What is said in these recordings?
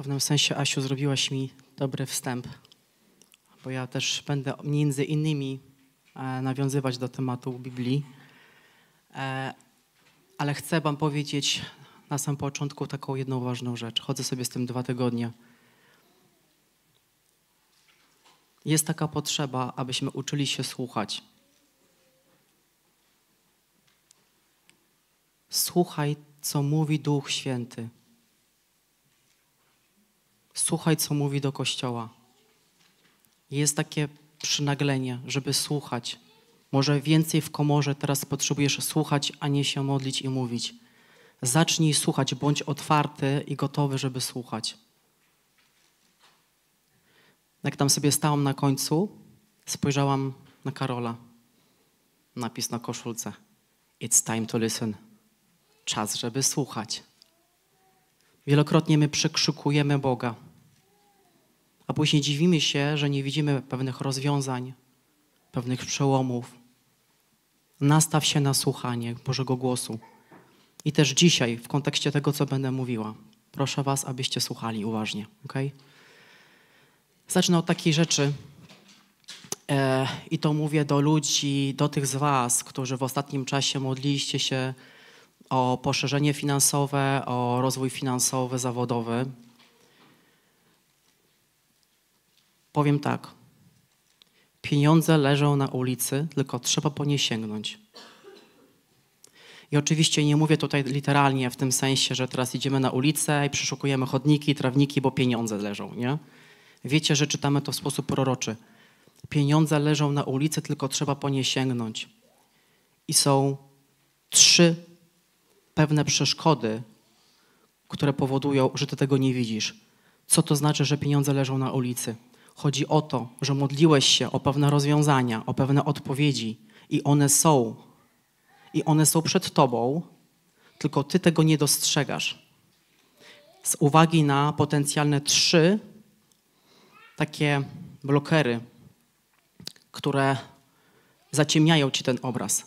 pewnym sensie, Asiu, zrobiłaś mi dobry wstęp, bo ja też będę między innymi e, nawiązywać do tematu Biblii, e, ale chcę Wam powiedzieć na samym początku taką jedną ważną rzecz. Chodzę sobie z tym dwa tygodnie. Jest taka potrzeba, abyśmy uczyli się słuchać. Słuchaj, co mówi Duch Święty słuchaj, co mówi do kościoła. Jest takie przynaglenie, żeby słuchać. Może więcej w komorze teraz potrzebujesz słuchać, a nie się modlić i mówić. Zacznij słuchać, bądź otwarty i gotowy, żeby słuchać. Jak tam sobie stałam na końcu, spojrzałam na Karola. Napis na koszulce. It's time to listen. Czas, żeby słuchać. Wielokrotnie my przekrzykujemy Boga, a później dziwimy się, że nie widzimy pewnych rozwiązań, pewnych przełomów. Nastaw się na słuchanie Bożego głosu. I też dzisiaj, w kontekście tego, co będę mówiła, proszę Was, abyście słuchali uważnie. Okay? Zacznę od takiej rzeczy, e, i to mówię do ludzi, do tych z Was, którzy w ostatnim czasie modliście się o poszerzenie finansowe, o rozwój finansowy, zawodowy. Powiem tak. Pieniądze leżą na ulicy, tylko trzeba po nie sięgnąć. I oczywiście nie mówię tutaj literalnie w tym sensie, że teraz idziemy na ulicę i przeszukujemy chodniki, trawniki, bo pieniądze leżą, nie? Wiecie, że czytamy to w sposób proroczy. Pieniądze leżą na ulicy, tylko trzeba po nie sięgnąć. I są trzy pewne przeszkody, które powodują, że ty tego nie widzisz. Co to znaczy, że pieniądze leżą na ulicy? Chodzi o to, że modliłeś się o pewne rozwiązania, o pewne odpowiedzi i one są. I one są przed tobą, tylko ty tego nie dostrzegasz. Z uwagi na potencjalne trzy takie blokery, które zaciemniają ci ten obraz.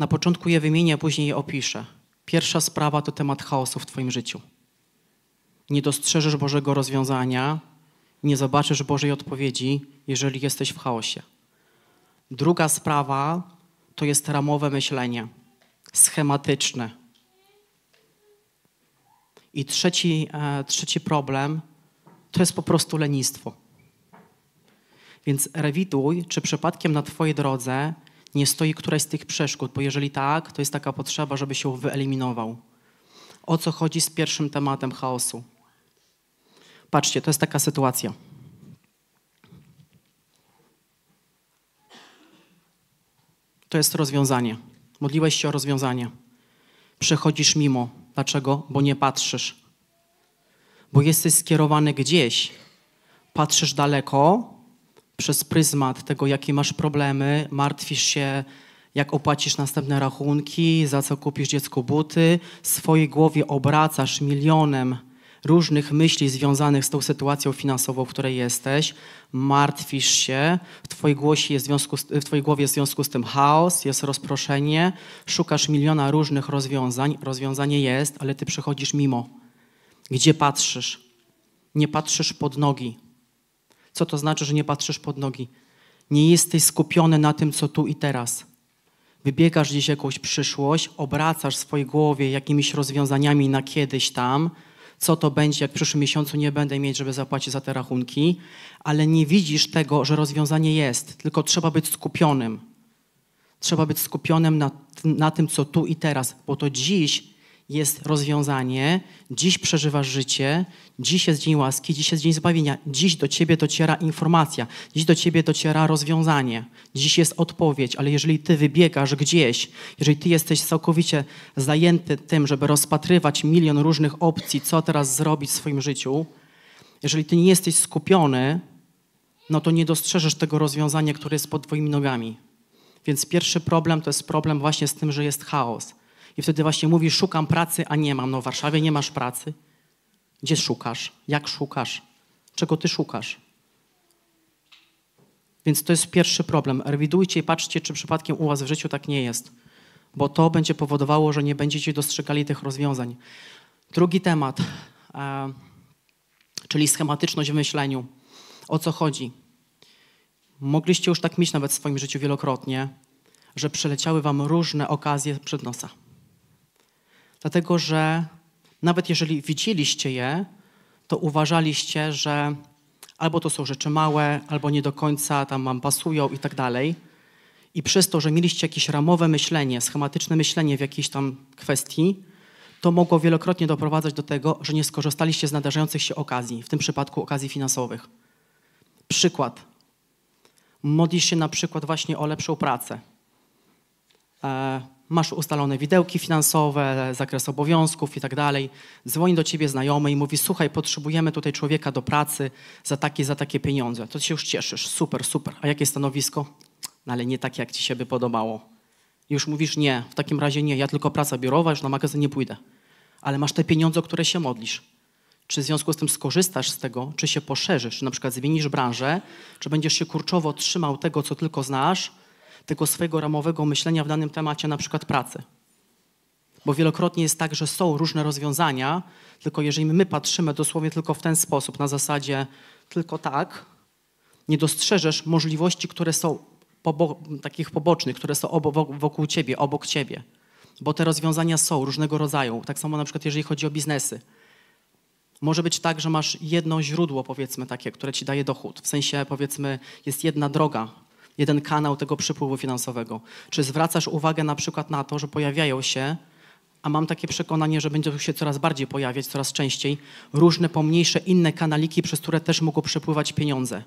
Na początku je wymienię, później je opiszę. Pierwsza sprawa to temat chaosu w Twoim życiu. Nie dostrzeżesz Bożego rozwiązania, nie zobaczysz Bożej odpowiedzi, jeżeli jesteś w chaosie. Druga sprawa to jest ramowe myślenie, schematyczne. I trzeci, e, trzeci problem to jest po prostu lenistwo. Więc rewiduj, czy przypadkiem na Twojej drodze nie stoi któraś z tych przeszkód, bo jeżeli tak, to jest taka potrzeba, żeby się wyeliminował. O co chodzi z pierwszym tematem chaosu? Patrzcie, to jest taka sytuacja. To jest rozwiązanie. Modliłeś się o rozwiązanie. Przechodzisz mimo. Dlaczego? Bo nie patrzysz. Bo jesteś skierowany gdzieś. Patrzysz daleko, przez pryzmat tego, jakie masz problemy, martwisz się, jak opłacisz następne rachunki, za co kupisz dziecku buty, w swojej głowie obracasz milionem różnych myśli związanych z tą sytuacją finansową, w której jesteś, martwisz się, w twojej, głosie jest w, związku z, w twojej głowie jest w związku z tym chaos, jest rozproszenie, szukasz miliona różnych rozwiązań, rozwiązanie jest, ale ty przechodzisz mimo. Gdzie patrzysz? Nie patrzysz pod nogi, co to znaczy, że nie patrzysz pod nogi? Nie jesteś skupiony na tym, co tu i teraz. Wybiegasz gdzieś jakąś przyszłość, obracasz w swojej głowie jakimiś rozwiązaniami na kiedyś tam, co to będzie, jak w przyszłym miesiącu nie będę mieć, żeby zapłacić za te rachunki, ale nie widzisz tego, że rozwiązanie jest, tylko trzeba być skupionym. Trzeba być skupionym na, na tym, co tu i teraz, bo to dziś jest rozwiązanie, dziś przeżywasz życie, dziś jest dzień łaski, dziś jest dzień zbawienia, dziś do ciebie dociera informacja, dziś do ciebie dociera rozwiązanie, dziś jest odpowiedź, ale jeżeli ty wybiegasz gdzieś, jeżeli ty jesteś całkowicie zajęty tym, żeby rozpatrywać milion różnych opcji, co teraz zrobić w swoim życiu, jeżeli ty nie jesteś skupiony, no to nie dostrzeżesz tego rozwiązania, które jest pod twoimi nogami. Więc pierwszy problem to jest problem właśnie z tym, że jest chaos. I wtedy właśnie mówisz, szukam pracy, a nie mam. No w Warszawie nie masz pracy. Gdzie szukasz? Jak szukasz? Czego ty szukasz? Więc to jest pierwszy problem. Rewidujcie i patrzcie, czy przypadkiem u was w życiu tak nie jest. Bo to będzie powodowało, że nie będziecie dostrzegali tych rozwiązań. Drugi temat, e, czyli schematyczność w myśleniu. O co chodzi? Mogliście już tak mieć nawet w swoim życiu wielokrotnie, że przeleciały wam różne okazje przed nosa dlatego że nawet jeżeli widzieliście je, to uważaliście, że albo to są rzeczy małe, albo nie do końca tam wam pasują i tak dalej. I przez to, że mieliście jakieś ramowe myślenie, schematyczne myślenie w jakiejś tam kwestii, to mogło wielokrotnie doprowadzać do tego, że nie skorzystaliście z nadarzających się okazji, w tym przypadku okazji finansowych. Przykład. Modlisz się na przykład właśnie o lepszą pracę. E, masz ustalone widełki finansowe, zakres obowiązków i tak dalej. Dzwoni do ciebie znajomy i mówi, słuchaj, potrzebujemy tutaj człowieka do pracy za takie, za takie pieniądze. To się już cieszysz, super, super. A jakie stanowisko? No ale nie takie, jak ci się by podobało. Już mówisz, nie, w takim razie nie, ja tylko praca biurowa, już na magazyn nie pójdę. Ale masz te pieniądze, o które się modlisz. Czy w związku z tym skorzystasz z tego, czy się poszerzysz, czy na przykład zmienisz branżę, czy będziesz się kurczowo trzymał tego, co tylko znasz, tego swojego ramowego myślenia w danym temacie, na przykład pracy. Bo wielokrotnie jest tak, że są różne rozwiązania, tylko jeżeli my patrzymy dosłownie tylko w ten sposób, na zasadzie tylko tak, nie dostrzeżesz możliwości, które są pobo takich pobocznych, które są obok, wokół ciebie, obok ciebie. Bo te rozwiązania są różnego rodzaju. Tak samo na przykład, jeżeli chodzi o biznesy. Może być tak, że masz jedno źródło, powiedzmy takie, które ci daje dochód. W sensie, powiedzmy, jest jedna droga, jeden kanał tego przepływu finansowego? Czy zwracasz uwagę na przykład na to, że pojawiają się, a mam takie przekonanie, że będą się coraz bardziej pojawiać, coraz częściej, różne pomniejsze inne kanaliki, przez które też mogą przepływać pieniądze?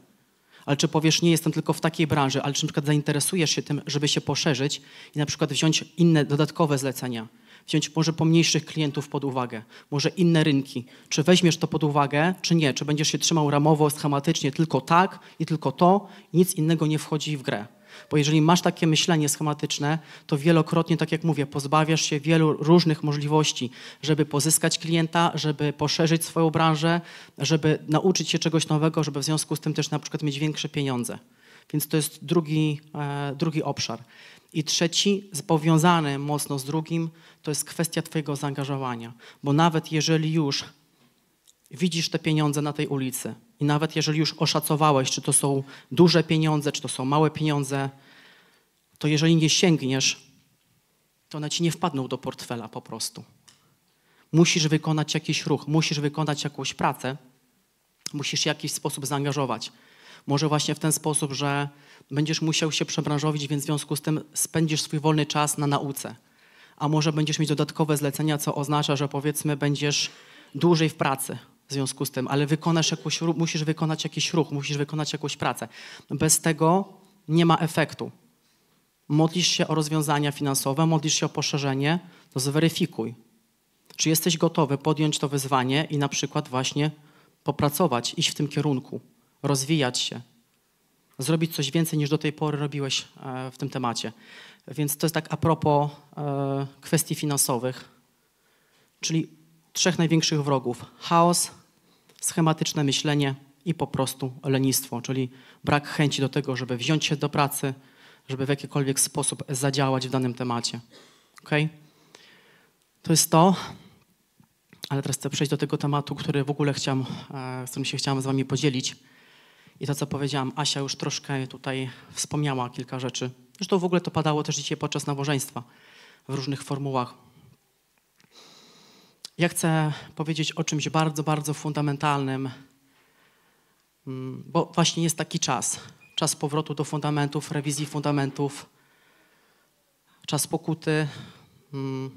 ale czy powiesz, nie jestem tylko w takiej branży, ale czy na przykład zainteresujesz się tym, żeby się poszerzyć i na przykład wziąć inne dodatkowe zlecenia? wziąć może pomniejszych klientów pod uwagę, może inne rynki. Czy weźmiesz to pod uwagę, czy nie? Czy będziesz się trzymał ramowo, schematycznie, tylko tak i tylko to, i nic innego nie wchodzi w grę. Bo jeżeli masz takie myślenie schematyczne, to wielokrotnie, tak jak mówię, pozbawiasz się wielu różnych możliwości, żeby pozyskać klienta, żeby poszerzyć swoją branżę, żeby nauczyć się czegoś nowego, żeby w związku z tym też na przykład mieć większe pieniądze. Więc to jest drugi, e, drugi obszar. I trzeci, powiązany mocno z drugim, to jest kwestia Twojego zaangażowania. Bo nawet jeżeli już widzisz te pieniądze na tej ulicy i nawet jeżeli już oszacowałeś, czy to są duże pieniądze, czy to są małe pieniądze, to jeżeli nie sięgniesz, to one ci nie wpadną do portfela po prostu. Musisz wykonać jakiś ruch, musisz wykonać jakąś pracę, musisz w jakiś sposób zaangażować. Może właśnie w ten sposób, że będziesz musiał się przebranżowić, więc w związku z tym spędzisz swój wolny czas na nauce. A może będziesz mieć dodatkowe zlecenia, co oznacza, że powiedzmy będziesz dłużej w pracy w związku z tym, ale wykonasz jakąś, musisz wykonać jakiś ruch, musisz wykonać jakąś pracę. Bez tego nie ma efektu. Modlisz się o rozwiązania finansowe, modlisz się o poszerzenie, to zweryfikuj. Czy jesteś gotowy podjąć to wyzwanie i na przykład właśnie popracować, iść w tym kierunku? rozwijać się, zrobić coś więcej niż do tej pory robiłeś e, w tym temacie. Więc to jest tak a propos e, kwestii finansowych, czyli trzech największych wrogów: chaos, schematyczne myślenie i po prostu lenistwo, czyli brak chęci do tego, żeby wziąć się do pracy, żeby w jakikolwiek sposób zadziałać w danym temacie. Ok? To jest to. Ale teraz chcę przejść do tego tematu, który w ogóle chciałem, e, z którym się z Wami podzielić. I to, co powiedziałam, Asia już troszkę tutaj wspomniała kilka rzeczy. Zresztą w ogóle to padało też dzisiaj podczas nabożeństwa w różnych formułach. Ja chcę powiedzieć o czymś bardzo, bardzo fundamentalnym, mm, bo właśnie jest taki czas. Czas powrotu do fundamentów, rewizji fundamentów, czas pokuty. Mm,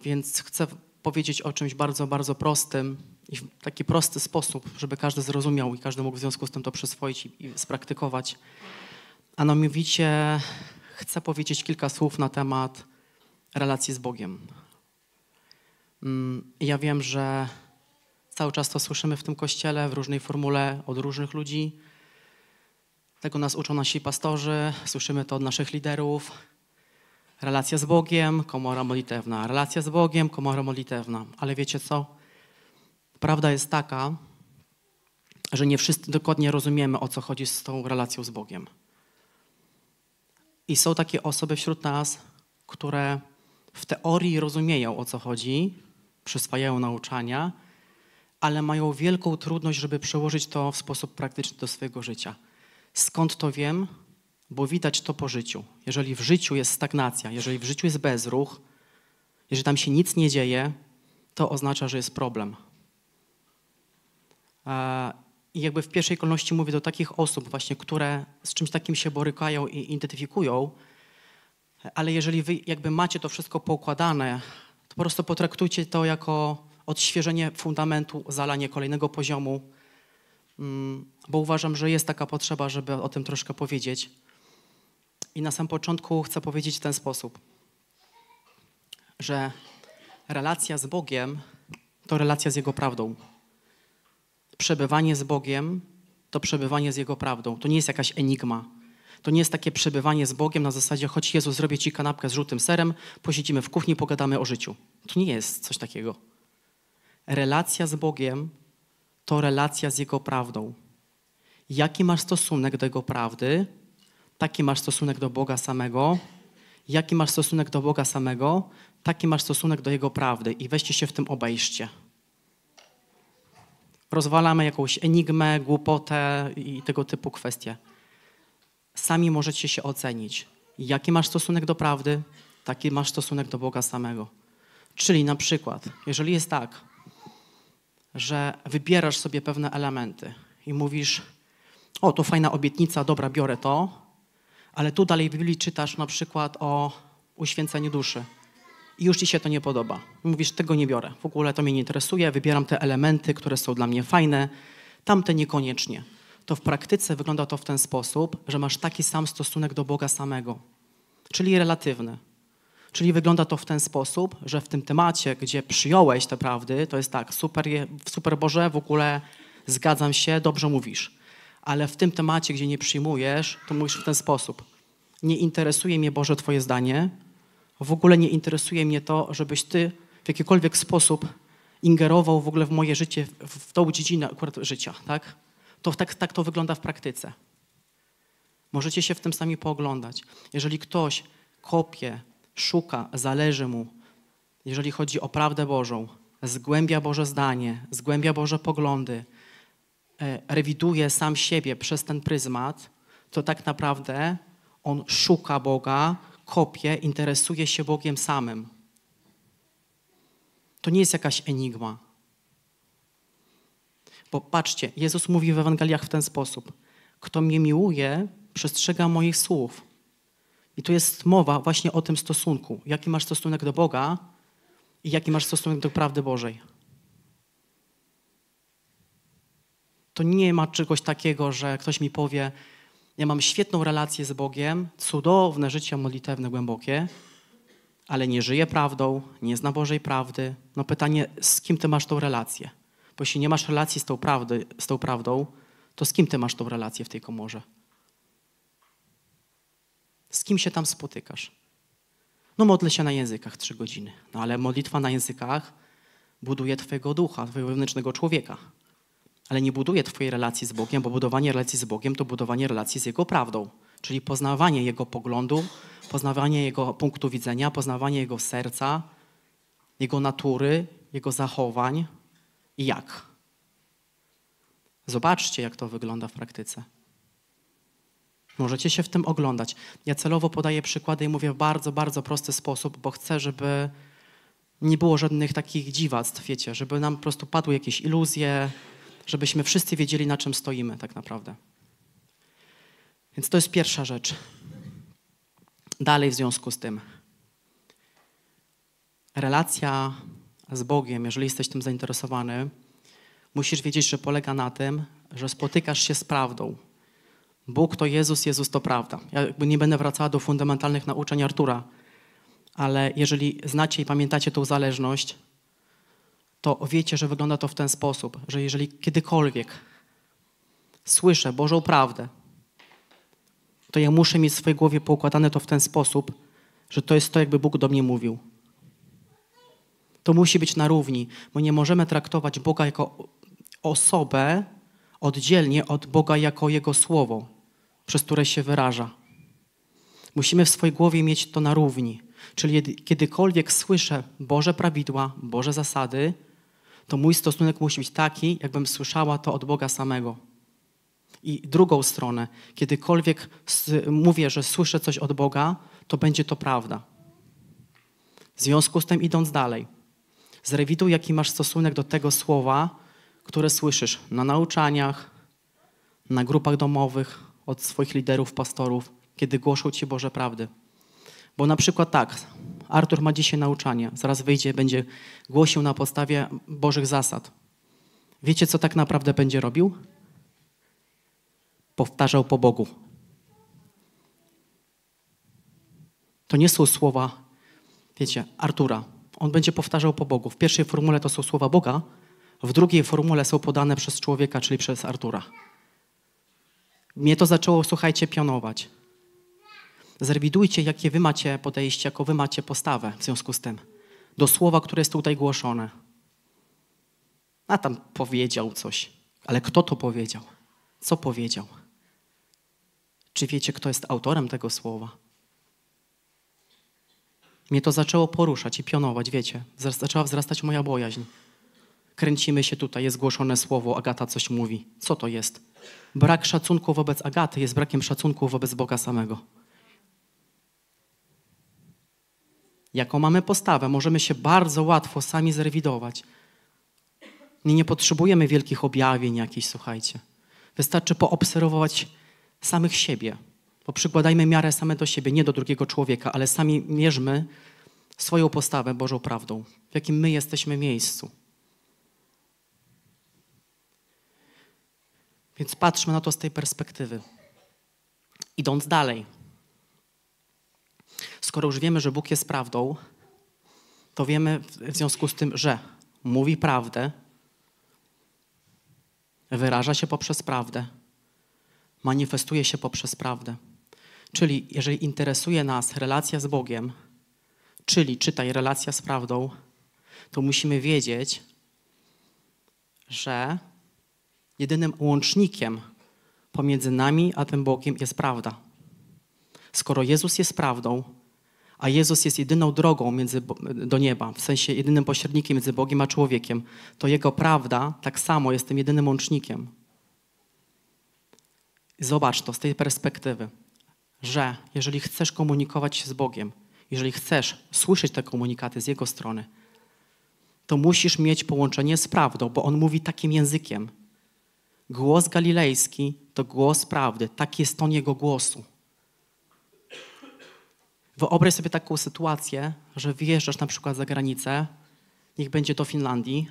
więc chcę powiedzieć o czymś bardzo, bardzo prostym w taki prosty sposób, żeby każdy zrozumiał i każdy mógł w związku z tym to przyswoić i, i spraktykować. A mianowicie chcę powiedzieć kilka słów na temat relacji z Bogiem. Mm, ja wiem, że cały czas to słyszymy w tym kościele, w różnej formule, od różnych ludzi. Tego nas uczą nasi pastorzy, słyszymy to od naszych liderów. Relacja z Bogiem, komora modlitewna. Relacja z Bogiem, komora modlitewna. Ale wiecie co? Prawda jest taka, że nie wszyscy dokładnie rozumiemy, o co chodzi z tą relacją z Bogiem. I są takie osoby wśród nas, które w teorii rozumieją, o co chodzi, przyswajają nauczania, ale mają wielką trudność, żeby przełożyć to w sposób praktyczny do swojego życia. Skąd to wiem? Bo widać to po życiu. Jeżeli w życiu jest stagnacja, jeżeli w życiu jest bezruch, jeżeli tam się nic nie dzieje, to oznacza, że jest problem. I jakby w pierwszej kolejności mówię do takich osób właśnie, które z czymś takim się borykają i identyfikują, ale jeżeli wy jakby macie to wszystko poukładane, to po prostu potraktujcie to jako odświeżenie fundamentu, zalanie kolejnego poziomu, mm, bo uważam, że jest taka potrzeba, żeby o tym troszkę powiedzieć. I na sam początku chcę powiedzieć w ten sposób, że relacja z Bogiem to relacja z Jego prawdą przebywanie z Bogiem to przebywanie z Jego prawdą. To nie jest jakaś enigma. To nie jest takie przebywanie z Bogiem na zasadzie, choć Jezu, zrobię Ci kanapkę z żółtym serem, posiedzimy w kuchni, pogadamy o życiu. To nie jest coś takiego. Relacja z Bogiem to relacja z Jego prawdą. Jaki masz stosunek do Jego prawdy, taki masz stosunek do Boga samego. Jaki masz stosunek do Boga samego, taki masz stosunek do Jego prawdy. I weźcie się w tym obejście. Rozwalamy jakąś enigmę, głupotę i tego typu kwestie. Sami możecie się ocenić. Jaki masz stosunek do prawdy, taki masz stosunek do Boga samego. Czyli na przykład, jeżeli jest tak, że wybierasz sobie pewne elementy i mówisz, o, to fajna obietnica, dobra, biorę to, ale tu dalej w Biblii czytasz na przykład o uświęceniu duszy i już ci się to nie podoba. Mówisz, tego nie biorę, w ogóle to mnie nie interesuje, wybieram te elementy, które są dla mnie fajne, tamte niekoniecznie. To w praktyce wygląda to w ten sposób, że masz taki sam stosunek do Boga samego, czyli relatywny. Czyli wygląda to w ten sposób, że w tym temacie, gdzie przyjąłeś te prawdy, to jest tak, super, super Boże, w ogóle zgadzam się, dobrze mówisz. Ale w tym temacie, gdzie nie przyjmujesz, to mówisz w ten sposób. Nie interesuje mnie Boże Twoje zdanie, w ogóle nie interesuje mnie to, żebyś ty w jakikolwiek sposób ingerował w ogóle w moje życie, w, tą dziedzinę akurat życia, tak? To tak, tak to wygląda w praktyce. Możecie się w tym sami pooglądać. Jeżeli ktoś kopie, szuka, zależy mu, jeżeli chodzi o prawdę Bożą, zgłębia Boże zdanie, zgłębia Boże poglądy, e, rewiduje sam siebie przez ten pryzmat, to tak naprawdę on szuka Boga, kopie, interesuje się Bogiem samym. To nie jest jakaś enigma. Bo patrzcie, Jezus mówi w Ewangeliach w ten sposób: Kto mnie miłuje, przestrzega moich słów. I tu jest mowa właśnie o tym stosunku. Jaki masz stosunek do Boga i jaki masz stosunek do prawdy Bożej. To nie ma czegoś takiego, że ktoś mi powie, ja mam świetną relację z Bogiem, cudowne życie modlitewne, głębokie, ale nie żyję prawdą, nie zna Bożej prawdy. No pytanie, z kim ty masz tą relację? Bo jeśli nie masz relacji z tą, prawdy, z tą prawdą, to z kim ty masz tą relację w tej komorze? Z kim się tam spotykasz? No modlę się na językach trzy godziny. No ale modlitwa na językach buduje twojego ducha, twojego wewnętrznego człowieka ale nie buduje Twojej relacji z Bogiem, bo budowanie relacji z Bogiem to budowanie relacji z Jego prawdą, czyli poznawanie Jego poglądu, poznawanie Jego punktu widzenia, poznawanie Jego serca, Jego natury, Jego zachowań i jak. Zobaczcie, jak to wygląda w praktyce. Możecie się w tym oglądać. Ja celowo podaję przykłady i mówię w bardzo, bardzo prosty sposób, bo chcę, żeby nie było żadnych takich dziwactw, wiecie, żeby nam po prostu padły jakieś iluzje, żebyśmy wszyscy wiedzieli, na czym stoimy tak naprawdę. Więc to jest pierwsza rzecz. Dalej w związku z tym. Relacja z Bogiem, jeżeli jesteś tym zainteresowany, musisz wiedzieć, że polega na tym, że spotykasz się z prawdą. Bóg to Jezus, Jezus to prawda. Ja nie będę wracała do fundamentalnych nauczeń Artura, ale jeżeli znacie i pamiętacie tą zależność, to wiecie, że wygląda to w ten sposób, że jeżeli kiedykolwiek słyszę Bożą prawdę, to ja muszę mieć w swojej głowie poukładane to w ten sposób, że to jest to, jakby Bóg do mnie mówił. To musi być na równi, bo nie możemy traktować Boga jako osobę oddzielnie od Boga jako Jego słowo, przez które się wyraża. Musimy w swojej głowie mieć to na równi. Czyli kiedykolwiek słyszę Boże prawidła, Boże zasady, to mój stosunek musi być taki, jakbym słyszała to od Boga samego. I drugą stronę, kiedykolwiek mówię, że słyszę coś od Boga, to będzie to prawda. W związku z tym, idąc dalej, zrewiduj, jaki masz stosunek do tego słowa, które słyszysz na nauczaniach, na grupach domowych, od swoich liderów, pastorów, kiedy głoszą ci Boże prawdy. Bo na przykład tak, Artur ma dzisiaj nauczanie. Zaraz wyjdzie, będzie głosił na podstawie Bożych zasad. Wiecie, co tak naprawdę będzie robił? Powtarzał po Bogu. To nie są słowa, wiecie, Artura. On będzie powtarzał po Bogu. W pierwszej formule to są słowa Boga, w drugiej formule są podane przez człowieka, czyli przez Artura. Mnie to zaczęło, słuchajcie, pionować. Zrewidujcie, jakie wy macie podejście, jaką wy macie postawę w związku z tym do słowa, które jest tutaj głoszone. A tam powiedział coś, ale kto to powiedział? Co powiedział? Czy wiecie, kto jest autorem tego słowa? Mnie to zaczęło poruszać i pionować, wiecie. Zaczęła wzrastać moja bojaźń. Kręcimy się tutaj, jest głoszone słowo, Agata coś mówi. Co to jest? Brak szacunku wobec Agaty jest brakiem szacunku wobec Boga samego. jaką mamy postawę, możemy się bardzo łatwo sami zrewidować. Nie, nie potrzebujemy wielkich objawień jakichś, słuchajcie. Wystarczy poobserwować samych siebie, bo przykładajmy miarę same do siebie, nie do drugiego człowieka, ale sami mierzmy swoją postawę Bożą prawdą, w jakim my jesteśmy miejscu. Więc patrzmy na to z tej perspektywy. Idąc dalej, Skoro już wiemy, że Bóg jest prawdą, to wiemy w związku z tym, że mówi prawdę, wyraża się poprzez prawdę, manifestuje się poprzez prawdę. Czyli jeżeli interesuje nas relacja z Bogiem, czyli czytaj relacja z prawdą, to musimy wiedzieć, że jedynym łącznikiem pomiędzy nami a tym Bogiem jest prawda. Skoro Jezus jest prawdą, a Jezus jest jedyną drogą między, do nieba, w sensie jedynym pośrednikiem między Bogiem a człowiekiem, to Jego prawda tak samo jest tym jedynym łącznikiem. Zobacz to z tej perspektywy, że jeżeli chcesz komunikować się z Bogiem, jeżeli chcesz słyszeć te komunikaty z Jego strony, to musisz mieć połączenie z prawdą, bo On mówi takim językiem. Głos galilejski to głos prawdy, tak jest ton Jego głosu. Wyobraź sobie taką sytuację, że wyjeżdżasz na przykład za granicę, niech będzie to Finlandii,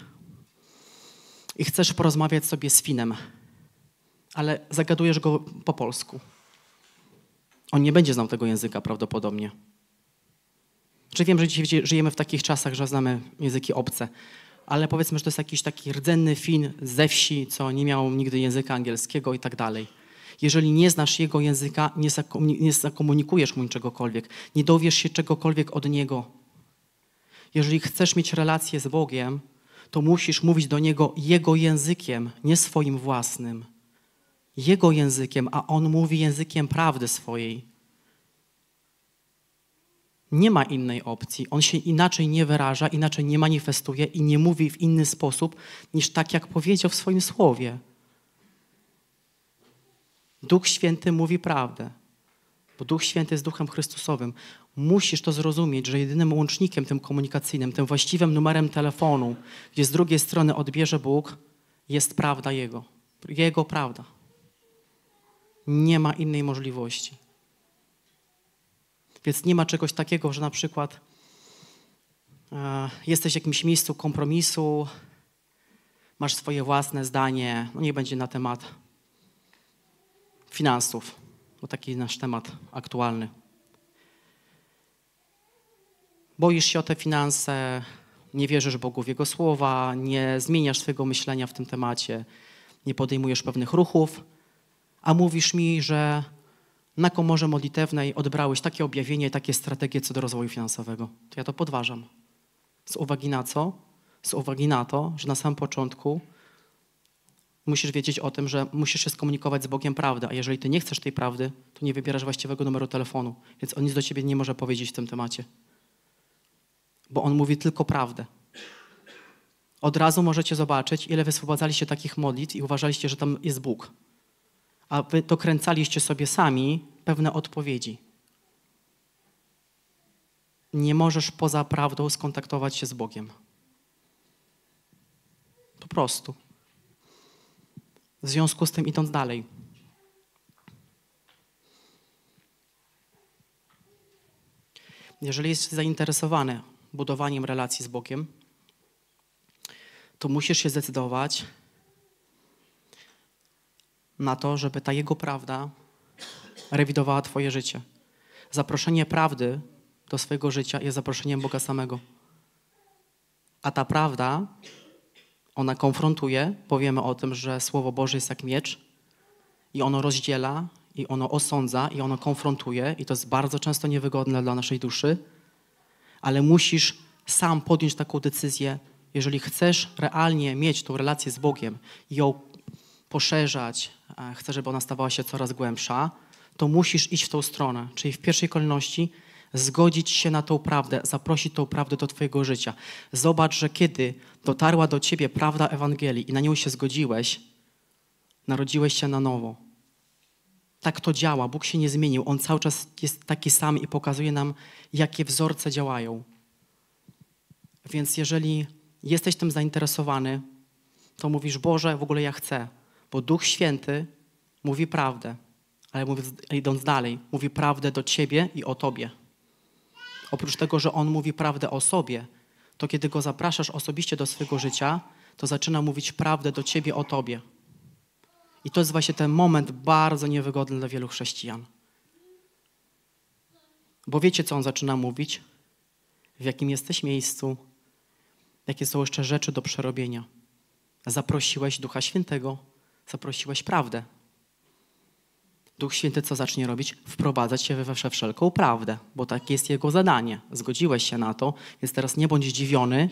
i chcesz porozmawiać sobie z Finem, ale zagadujesz go po polsku. On nie będzie znał tego języka prawdopodobnie. Czy wiem, że dzisiaj żyjemy w takich czasach, że znamy języki obce, ale powiedzmy, że to jest jakiś taki rdzenny Fin ze wsi, co nie miał nigdy języka angielskiego i tak dalej. Jeżeli nie znasz jego języka, nie, zakomun nie zakomunikujesz mu czegokolwiek, nie dowiesz się czegokolwiek od niego. Jeżeli chcesz mieć relację z Bogiem, to musisz mówić do niego jego językiem, nie swoim własnym. Jego językiem, a on mówi językiem prawdy swojej. Nie ma innej opcji. On się inaczej nie wyraża, inaczej nie manifestuje i nie mówi w inny sposób niż tak, jak powiedział w swoim słowie. Duch Święty mówi prawdę, bo Duch Święty jest Duchem Chrystusowym. Musisz to zrozumieć, że jedynym łącznikiem tym komunikacyjnym, tym właściwym numerem telefonu, gdzie z drugiej strony odbierze Bóg, jest prawda Jego. Jego prawda. Nie ma innej możliwości. Więc nie ma czegoś takiego, że na przykład e, jesteś w jakimś miejscu kompromisu, masz swoje własne zdanie, no nie będzie na temat finansów, bo taki nasz temat aktualny. Boisz się o te finanse, nie wierzysz Bogu w Jego słowa, nie zmieniasz swojego myślenia w tym temacie, nie podejmujesz pewnych ruchów, a mówisz mi, że na komorze modlitewnej odbrałeś takie objawienie, takie strategie co do rozwoju finansowego. To ja to podważam. Z uwagi na co? Z uwagi na to, że na samym początku musisz wiedzieć o tym, że musisz się skomunikować z Bogiem prawdę, a jeżeli ty nie chcesz tej prawdy, to nie wybierasz właściwego numeru telefonu, więc on nic do ciebie nie może powiedzieć w tym temacie. Bo on mówi tylko prawdę. Od razu możecie zobaczyć, ile wyswobadzaliście takich modlitw i uważaliście, że tam jest Bóg. A wy dokręcaliście sobie sami pewne odpowiedzi. Nie możesz poza prawdą skontaktować się z Bogiem. Po prostu w związku z tym idąc dalej. Jeżeli jesteś zainteresowany budowaniem relacji z Bogiem, to musisz się zdecydować na to, żeby ta Jego prawda rewidowała Twoje życie. Zaproszenie prawdy do swojego życia jest zaproszeniem Boga samego. A ta prawda ona konfrontuje, powiemy o tym, że Słowo Boże jest jak miecz i ono rozdziela, i ono osądza, i ono konfrontuje, i to jest bardzo często niewygodne dla naszej duszy, ale musisz sam podjąć taką decyzję, jeżeli chcesz realnie mieć tą relację z Bogiem i ją poszerzać, e, chcesz, żeby ona stawała się coraz głębsza, to musisz iść w tą stronę. Czyli w pierwszej kolejności zgodzić się na tą prawdę, zaprosić tą prawdę do Twojego życia. Zobacz, że kiedy dotarła do Ciebie prawda Ewangelii i na nią się zgodziłeś, narodziłeś się na nowo. Tak to działa. Bóg się nie zmienił. On cały czas jest taki sam i pokazuje nam, jakie wzorce działają. Więc jeżeli jesteś tym zainteresowany, to mówisz, Boże, w ogóle ja chcę, bo Duch Święty mówi prawdę, ale idąc dalej, mówi prawdę do Ciebie i o Tobie. Oprócz tego, że on mówi prawdę o sobie, to kiedy go zapraszasz osobiście do swojego życia, to zaczyna mówić prawdę do ciebie o tobie. I to jest właśnie ten moment bardzo niewygodny dla wielu chrześcijan. Bo wiecie, co on zaczyna mówić? W jakim jesteś miejscu? Jakie są jeszcze rzeczy do przerobienia? Zaprosiłeś Ducha Świętego, zaprosiłeś prawdę. Duch Święty co zacznie robić? Wprowadzać się we wszelką prawdę, bo takie jest jego zadanie. Zgodziłeś się na to, więc teraz nie bądź zdziwiony,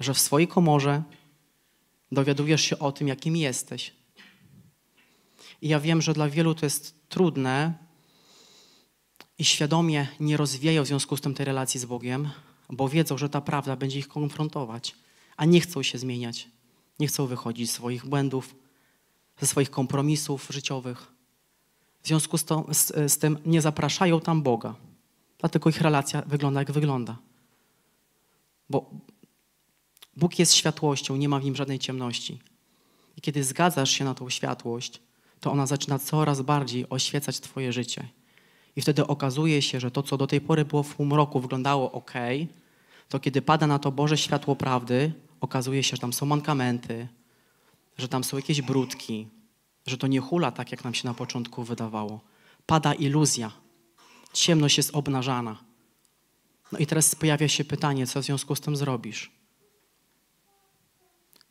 że w swojej komorze dowiadujesz się o tym, jakim jesteś. I ja wiem, że dla wielu to jest trudne i świadomie nie rozwijają w związku z tym tej relacji z Bogiem, bo wiedzą, że ta prawda będzie ich konfrontować, a nie chcą się zmieniać, nie chcą wychodzić z swoich błędów, ze swoich kompromisów życiowych w związku z, to, z, z tym nie zapraszają tam Boga. Dlatego ich relacja wygląda jak wygląda. Bo Bóg jest światłością, nie ma w nim żadnej ciemności. I kiedy zgadzasz się na tą światłość, to ona zaczyna coraz bardziej oświecać Twoje życie. I wtedy okazuje się, że to, co do tej pory było w półmroku, wyglądało ok, to kiedy pada na to Boże światło prawdy, okazuje się, że tam są mankamenty, że tam są jakieś brudki, że to nie hula tak, jak nam się na początku wydawało. Pada iluzja. Ciemność jest obnażana. No i teraz pojawia się pytanie, co w związku z tym zrobisz?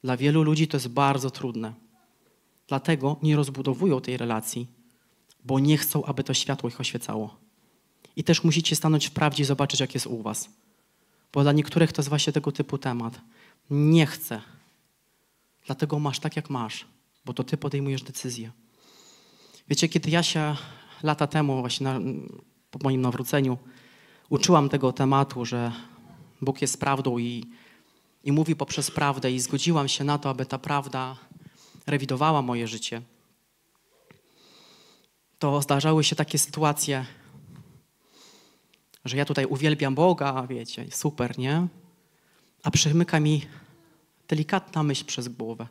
Dla wielu ludzi to jest bardzo trudne. Dlatego nie rozbudowują tej relacji, bo nie chcą, aby to światło ich oświecało. I też musicie stanąć w prawdzie i zobaczyć, jak jest u was. Bo dla niektórych to jest właśnie tego typu temat. Nie chcę. Dlatego masz tak, jak masz bo to ty podejmujesz decyzję. Wiecie, kiedy ja się lata temu, właśnie na, po moim nawróceniu, uczyłam tego tematu, że Bóg jest prawdą i, i mówi poprzez prawdę, i zgodziłam się na to, aby ta prawda rewidowała moje życie, to zdarzały się takie sytuacje, że ja tutaj uwielbiam Boga, wiecie, super, nie? A przymyka mi delikatna myśl przez głowę.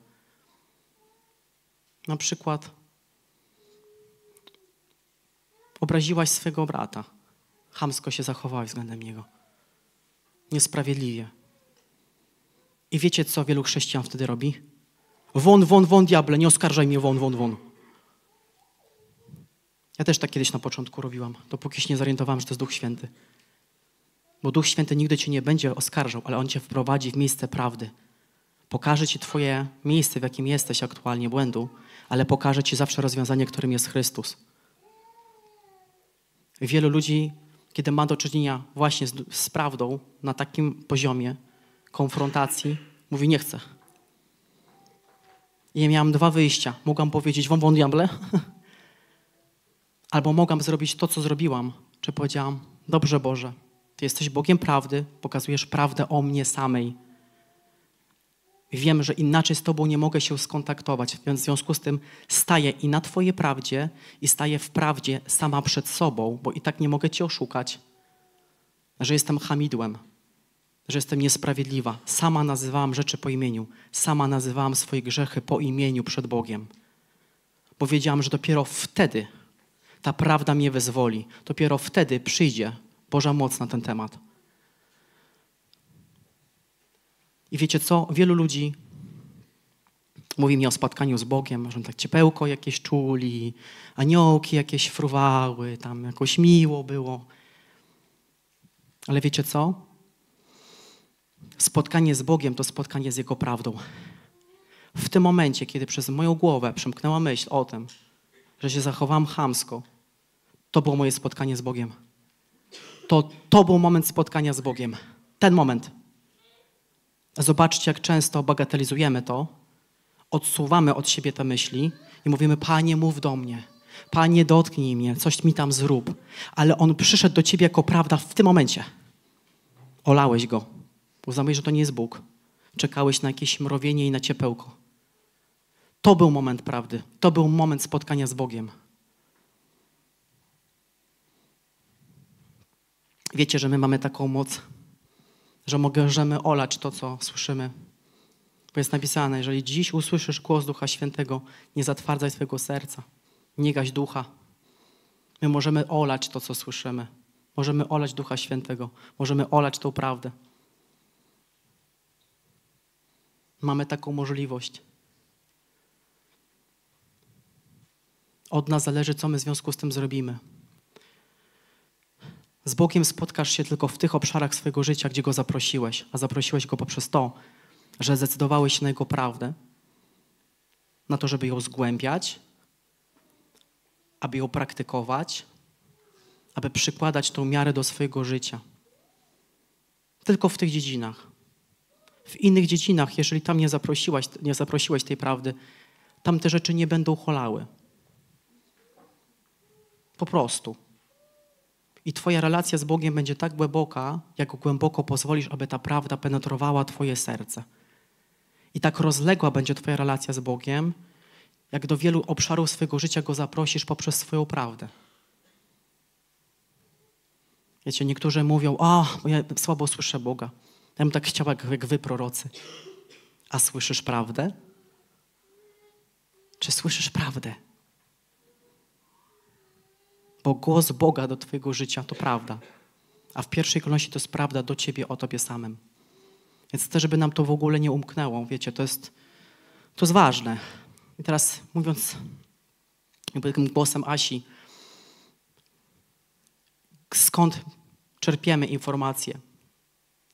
Na przykład obraziłaś swego brata, hamsko się zachowałaś względem niego, niesprawiedliwie. I wiecie, co wielu chrześcijan wtedy robi? Won, won, won, diable, nie oskarżaj mnie, won, won, won. Ja też tak kiedyś na początku robiłam, dopóki się nie zorientowałam, że to jest Duch Święty. Bo Duch Święty nigdy cię nie będzie oskarżał, ale On cię wprowadzi w miejsce prawdy. Pokaże ci twoje miejsce, w jakim jesteś aktualnie, błędu ale pokaże Ci zawsze rozwiązanie, którym jest Chrystus. Wielu ludzi, kiedy ma do czynienia właśnie z, z prawdą na takim poziomie konfrontacji, mówi: Nie chcę. I ja miałam dwa wyjścia. Mogłam powiedzieć: Wam wą diable, albo mogłam zrobić to, co zrobiłam, czy powiedziałam: Dobrze, Boże, Ty jesteś Bogiem prawdy, pokazujesz prawdę o mnie samej wiem, że inaczej z Tobą nie mogę się skontaktować, więc w związku z tym staję i na Twojej prawdzie, i staję w prawdzie sama przed sobą, bo i tak nie mogę Cię oszukać, że jestem hamidłem, że jestem niesprawiedliwa. Sama nazywałam rzeczy po imieniu, sama nazywałam swoje grzechy po imieniu przed Bogiem. Powiedziałam, że dopiero wtedy ta prawda mnie wyzwoli, dopiero wtedy przyjdzie Boża moc na ten temat. I wiecie co? Wielu ludzi mówi mi o spotkaniu z Bogiem, że tak ciepełko jakieś czuli, aniołki jakieś fruwały, tam jakoś miło było. Ale wiecie co? Spotkanie z Bogiem to spotkanie z Jego prawdą. W tym momencie, kiedy przez moją głowę przemknęła myśl o tym, że się zachowałam chamsko, to było moje spotkanie z Bogiem. To, to był moment spotkania z Bogiem. Ten moment. Zobaczcie, jak często bagatelizujemy to, odsuwamy od siebie te myśli i mówimy: Panie, mów do mnie. Panie, dotknij mnie, coś mi tam zrób. Ale on przyszedł do ciebie jako prawda w tym momencie. Olałeś go. Uznałeś, że to nie jest Bóg. Czekałeś na jakieś mrowienie i na ciepełko. To był moment prawdy. To był moment spotkania z Bogiem. Wiecie, że my mamy taką moc że możemy olać to, co słyszymy. Bo jest napisane, jeżeli dziś usłyszysz głos Ducha Świętego, nie zatwardzaj swojego serca, nie gaś ducha. My możemy olać to, co słyszymy. Możemy olać Ducha Świętego. Możemy olać tą prawdę. Mamy taką możliwość. Od nas zależy, co my w związku z tym zrobimy. Z Bogiem spotkasz się tylko w tych obszarach swojego życia, gdzie Go zaprosiłeś, a zaprosiłeś Go poprzez to, że zdecydowałeś się na Jego prawdę, na to, żeby ją zgłębiać, aby ją praktykować, aby przykładać tą miarę do swojego życia. Tylko w tych dziedzinach. W innych dziedzinach, jeżeli tam nie zaprosiłeś, nie zaprosiłeś tej prawdy, tam te rzeczy nie będą cholały. Po prostu i Twoja relacja z Bogiem będzie tak głęboka, jak głęboko pozwolisz, aby ta prawda penetrowała Twoje serce. I tak rozległa będzie Twoja relacja z Bogiem, jak do wielu obszarów swojego życia go zaprosisz poprzez swoją prawdę. Wiecie, niektórzy mówią, o, ja słabo słyszę Boga. Ja bym tak chciał, jak, jak wy, prorocy. A słyszysz prawdę? Czy słyszysz prawdę? bo głos Boga do Twojego życia to prawda. A w pierwszej kolejności to jest prawda do Ciebie, o Tobie samym. Więc chcę, żeby nam to w ogóle nie umknęło. Wiecie, to jest, to jest ważne. I teraz mówiąc jakby takim głosem Asi, skąd czerpiemy informacje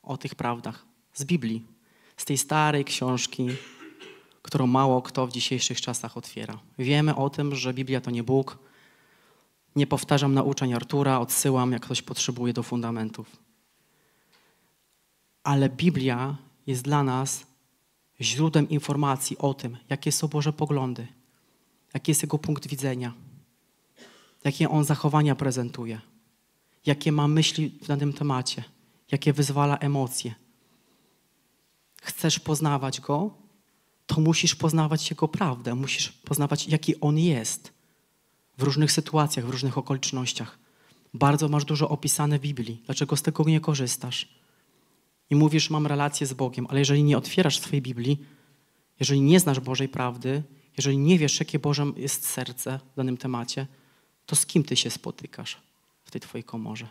o tych prawdach? Z Biblii, z tej starej książki, którą mało kto w dzisiejszych czasach otwiera. Wiemy o tym, że Biblia to nie Bóg, nie powtarzam nauczeń Artura, odsyłam, jak ktoś potrzebuje, do fundamentów. Ale Biblia jest dla nas źródłem informacji o tym, jakie są Boże poglądy, jaki jest Jego punkt widzenia, jakie On zachowania prezentuje, jakie ma myśli w danym temacie, jakie wyzwala emocje. Chcesz poznawać Go, to musisz poznawać Jego prawdę, musisz poznawać, jaki On jest – w różnych sytuacjach, w różnych okolicznościach. Bardzo masz dużo opisane w Biblii. Dlaczego z tego nie korzystasz? I mówisz, mam relację z Bogiem, ale jeżeli nie otwierasz swojej Biblii, jeżeli nie znasz Bożej prawdy, jeżeli nie wiesz, jakie Bożem jest serce w danym temacie, to z kim ty się spotykasz w tej twojej komorze?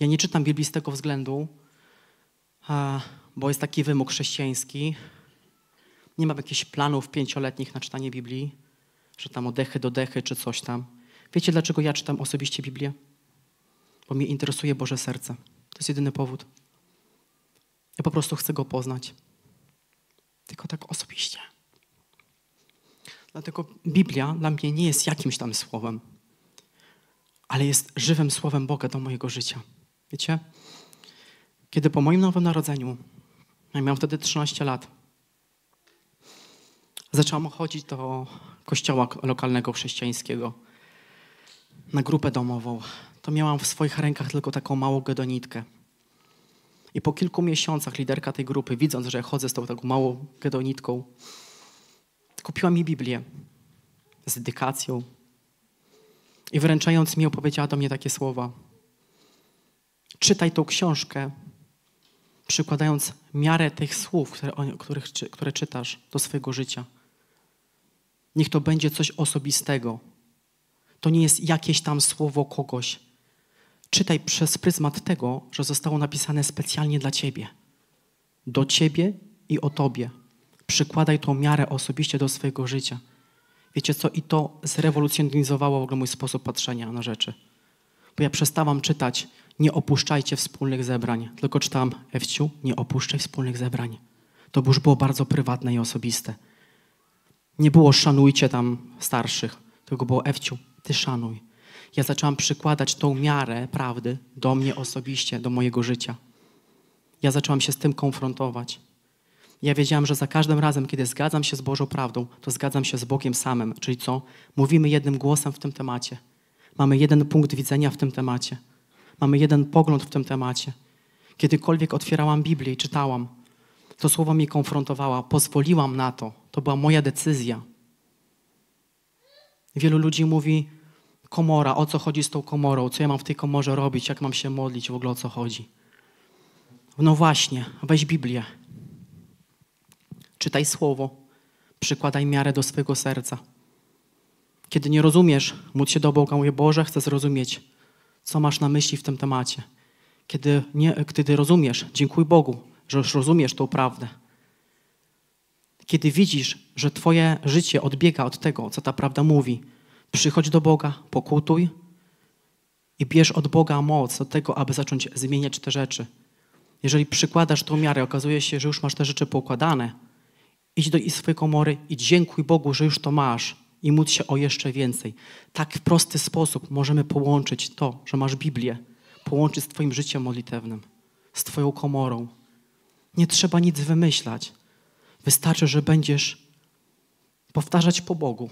Ja nie czytam Biblii z tego względu, bo jest taki wymóg chrześcijański. Nie mam jakichś planów pięcioletnich na czytanie Biblii że tam oddechy, dodechy czy coś tam. Wiecie, dlaczego ja czytam osobiście Biblię? Bo mnie interesuje Boże serce. To jest jedyny powód. Ja po prostu chcę Go poznać. Tylko tak osobiście. Dlatego Biblia dla mnie nie jest jakimś tam słowem, ale jest żywym słowem Boga do mojego życia. Wiecie? Kiedy po moim nowym narodzeniu, ja miałem wtedy 13 lat, zaczęłam chodzić do kościoła lokalnego chrześcijańskiego na grupę domową, to miałam w swoich rękach tylko taką małą gedonitkę. I po kilku miesiącach liderka tej grupy, widząc, że chodzę z tą taką małą gedonitką, kupiła mi Biblię z dedykacją i wręczając mi opowiedziała do mnie takie słowa. Czytaj tą książkę, przykładając miarę tych słów, które, które czytasz do swojego życia – Niech to będzie coś osobistego. To nie jest jakieś tam słowo kogoś. Czytaj przez pryzmat tego, że zostało napisane specjalnie dla ciebie. Do ciebie i o tobie. Przykładaj tą miarę osobiście do swojego życia. Wiecie co? I to zrewolucjonizowało w ogóle mój sposób patrzenia na rzeczy. Bo ja przestałam czytać nie opuszczajcie wspólnych zebrań, tylko czytałam Ewciu, nie opuszczaj wspólnych zebrań. To już było bardzo prywatne i osobiste. Nie było szanujcie tam starszych, tylko było Ewciu, ty szanuj. Ja zaczęłam przykładać tą miarę prawdy do mnie osobiście, do mojego życia. Ja zaczęłam się z tym konfrontować. Ja wiedziałam, że za każdym razem, kiedy zgadzam się z Bożą prawdą, to zgadzam się z Bogiem samym. Czyli co? Mówimy jednym głosem w tym temacie. Mamy jeden punkt widzenia w tym temacie. Mamy jeden pogląd w tym temacie. Kiedykolwiek otwierałam Biblię i czytałam, to słowo mnie konfrontowało. Pozwoliłam na to. To była moja decyzja. Wielu ludzi mówi, komora, o co chodzi z tą komorą, co ja mam w tej komorze robić, jak mam się modlić, w ogóle o co chodzi. No właśnie, weź Biblię. Czytaj słowo, przykładaj miarę do swojego serca. Kiedy nie rozumiesz, módl się do Boga, mówię, Boże, chcę zrozumieć, co masz na myśli w tym temacie. Kiedy, nie, kiedy rozumiesz, dziękuj Bogu, że już rozumiesz tą prawdę. Kiedy widzisz, że Twoje życie odbiega od tego, co ta prawda mówi, przychodź do Boga, pokutuj i bierz od Boga moc do tego, aby zacząć zmieniać te rzeczy. Jeżeli przykładasz tą miarę, okazuje się, że już masz te rzeczy poukładane, idź do swojej komory i dziękuj Bogu, że już to masz i módl się o jeszcze więcej. Tak w prosty sposób możemy połączyć to, że masz Biblię, połączyć z Twoim życiem modlitewnym, z Twoją komorą. Nie trzeba nic wymyślać. Wystarczy, że będziesz powtarzać po Bogu.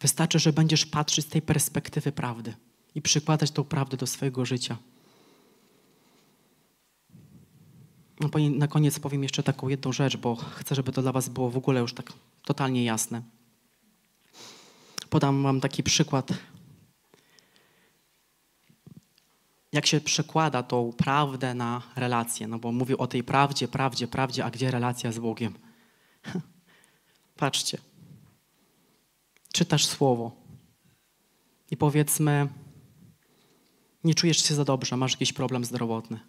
Wystarczy, że będziesz patrzeć z tej perspektywy prawdy i przykładać tą prawdę do swojego życia. No, na koniec powiem jeszcze taką jedną rzecz, bo chcę, żeby to dla Was było w ogóle już tak totalnie jasne. Podam Wam taki przykład jak się przekłada tą prawdę na relację. No bo mówił o tej prawdzie, prawdzie, prawdzie, a gdzie relacja z Bogiem? Patrzcie. Czytasz słowo i powiedzmy, nie czujesz się za dobrze, masz jakiś problem zdrowotny.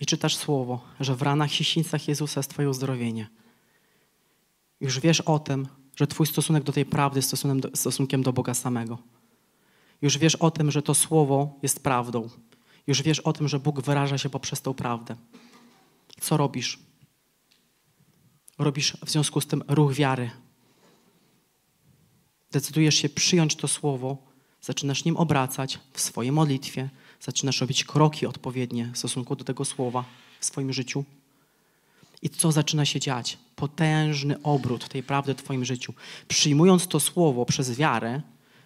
I czytasz słowo, że w ranach i sińcach Jezusa jest Twoje uzdrowienie. Już wiesz o tym, że Twój stosunek do tej prawdy jest stosunkiem do, stosunkiem do Boga samego. Już wiesz o tym, że to słowo jest prawdą, już wiesz o tym, że Bóg wyraża się poprzez tą prawdę. Co robisz? Robisz w związku z tym ruch wiary. Decydujesz się przyjąć to słowo, zaczynasz nim obracać w swojej modlitwie, zaczynasz robić kroki odpowiednie w stosunku do tego słowa w swoim życiu. I co zaczyna się dziać? Potężny obrót tej prawdy w Twoim życiu. Przyjmując to słowo przez wiarę,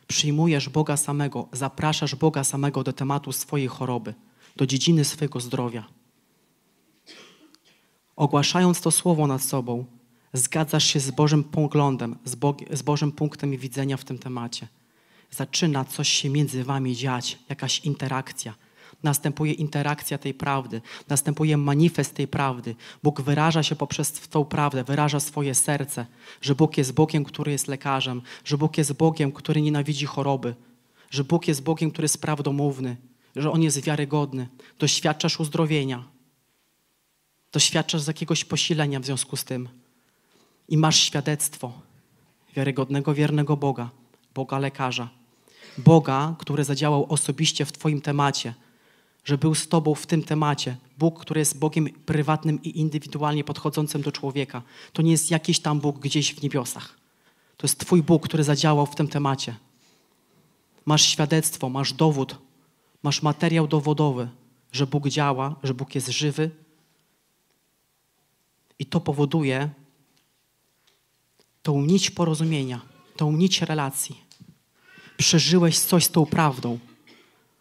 Przyjmujesz Boga samego, zapraszasz Boga samego do tematu swojej choroby, do dziedziny swojego zdrowia. Ogłaszając to słowo nad sobą, zgadzasz się z Bożym poglądem, z, Bo z Bożym punktem widzenia w tym temacie. Zaczyna coś się między wami dziać, jakaś interakcja, następuje interakcja tej prawdy, następuje manifest tej prawdy. Bóg wyraża się poprzez tą prawdę, wyraża swoje serce, że Bóg jest Bogiem, który jest lekarzem, że Bóg jest Bogiem, który nienawidzi choroby, że Bóg jest Bogiem, który jest prawdomówny, że On jest wiarygodny. Doświadczasz uzdrowienia, doświadczasz jakiegoś posilenia w związku z tym i masz świadectwo wiarygodnego, wiernego Boga, Boga lekarza. Boga, który zadziałał osobiście w Twoim temacie, że był z Tobą w tym temacie. Bóg, który jest Bogiem prywatnym i indywidualnie podchodzącym do człowieka. To nie jest jakiś tam Bóg gdzieś w niebiosach. To jest Twój Bóg, który zadziałał w tym temacie. Masz świadectwo, masz dowód, masz materiał dowodowy, że Bóg działa, że Bóg jest żywy. I to powoduje tą nić porozumienia, tą nić relacji. Przeżyłeś coś z tą prawdą.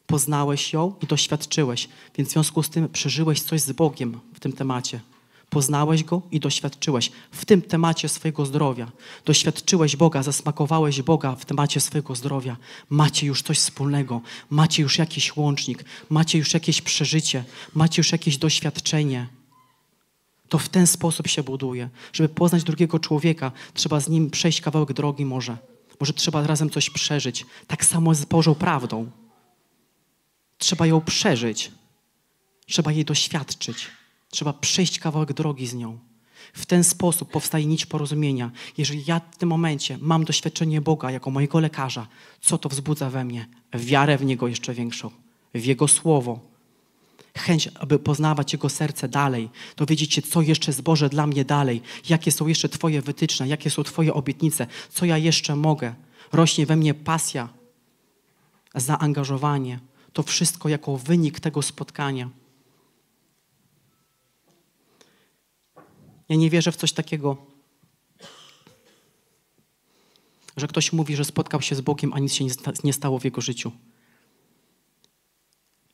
Poznałeś ją i doświadczyłeś, więc w związku z tym przeżyłeś coś z Bogiem w tym temacie. Poznałeś Go i doświadczyłeś w tym temacie swojego zdrowia. Doświadczyłeś Boga, zasmakowałeś Boga w temacie swojego zdrowia. Macie już coś wspólnego, macie już jakiś łącznik, macie już jakieś przeżycie, macie już jakieś doświadczenie. To w ten sposób się buduje. Żeby poznać drugiego człowieka, trzeba z nim przejść kawałek drogi może. Może trzeba razem coś przeżyć. Tak samo z Bożą prawdą. Trzeba ją przeżyć, trzeba jej doświadczyć, trzeba przejść kawałek drogi z nią. W ten sposób powstaje nić porozumienia. Jeżeli ja w tym momencie mam doświadczenie Boga jako mojego lekarza, co to wzbudza we mnie? Wiarę w Niego jeszcze większą, w Jego Słowo. Chęć, aby poznawać Jego serce dalej, dowiedzieć się, co jeszcze jest Boże dla mnie dalej, jakie są jeszcze Twoje wytyczne, jakie są Twoje obietnice, co ja jeszcze mogę. Rośnie we mnie pasja, zaangażowanie, to wszystko jako wynik tego spotkania. Ja nie wierzę w coś takiego, że ktoś mówi, że spotkał się z Bogiem, a nic się nie stało w jego życiu.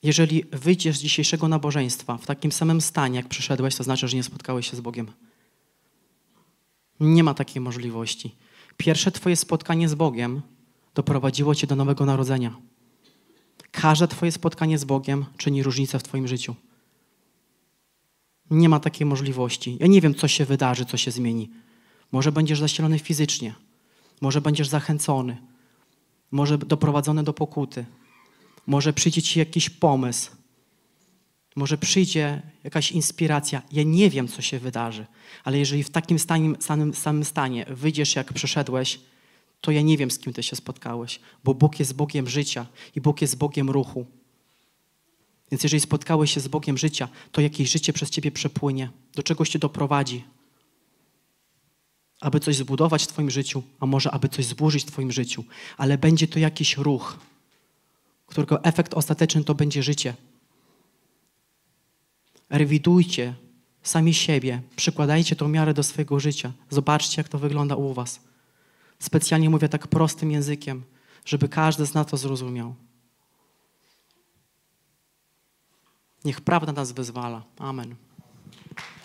Jeżeli wyjdziesz z dzisiejszego nabożeństwa w takim samym stanie, jak przyszedłeś, to znaczy, że nie spotkałeś się z Bogiem. Nie ma takiej możliwości. Pierwsze Twoje spotkanie z Bogiem doprowadziło Cię do nowego narodzenia. Każde Twoje spotkanie z Bogiem czyni różnicę w Twoim życiu. Nie ma takiej możliwości. Ja nie wiem, co się wydarzy, co się zmieni. Może będziesz zasilony fizycznie, może będziesz zachęcony, może doprowadzony do pokuty, może przyjdzie Ci jakiś pomysł, może przyjdzie jakaś inspiracja. Ja nie wiem, co się wydarzy, ale jeżeli w takim stanie, samym, samym stanie wyjdziesz, jak przeszedłeś, to ja nie wiem, z kim ty się spotkałeś, bo Bóg jest Bogiem życia i Bóg jest Bogiem ruchu. Więc jeżeli spotkałeś się z Bogiem życia, to jakieś życie przez ciebie przepłynie, do czegoś cię doprowadzi. Aby coś zbudować w twoim życiu, a może aby coś zburzyć w twoim życiu, ale będzie to jakiś ruch, którego efekt ostateczny to będzie życie. Rewidujcie sami siebie, przykładajcie tą miarę do swojego życia. Zobaczcie, jak to wygląda u was. Specjalnie mówię tak prostym językiem, żeby każdy z nas to zrozumiał. Niech prawda nas wyzwala. Amen.